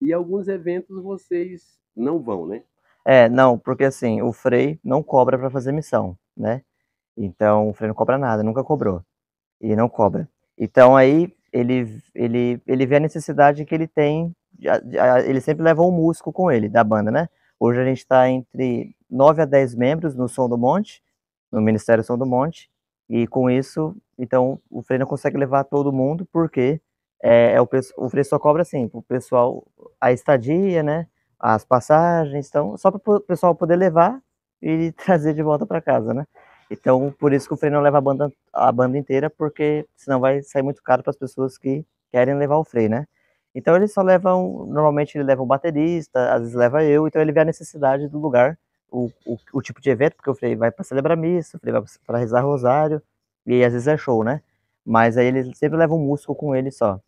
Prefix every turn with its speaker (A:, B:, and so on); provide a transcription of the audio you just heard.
A: E alguns eventos vocês não vão, né?
B: É, não, porque assim, o Frei não cobra para fazer missão, né? Então, o Frei não cobra nada, nunca cobrou. E não cobra. Então aí ele ele ele vê a necessidade que ele tem, ele sempre leva um músico com ele da banda, né? Hoje a gente está entre 9 a 10 membros no Som do Monte, no Ministério Som do Monte, e com isso, então o Frei não consegue levar todo mundo porque é, é o, o Frei só cobra assim, o pessoal a estadia, né? As passagens, então, só para o pessoal poder levar e trazer de volta para casa, né? Então, por isso que o freio não leva a banda, a banda inteira, porque senão vai sair muito caro para as pessoas que querem levar o freio, né? Então, eles só levam, normalmente ele leva o um baterista, às vezes leva eu, então ele vê a necessidade do lugar, o, o, o tipo de evento, porque o freio vai para celebrar missa, o freio vai para rezar rosário, e às vezes é show, né? Mas aí ele sempre leva um músico com ele só.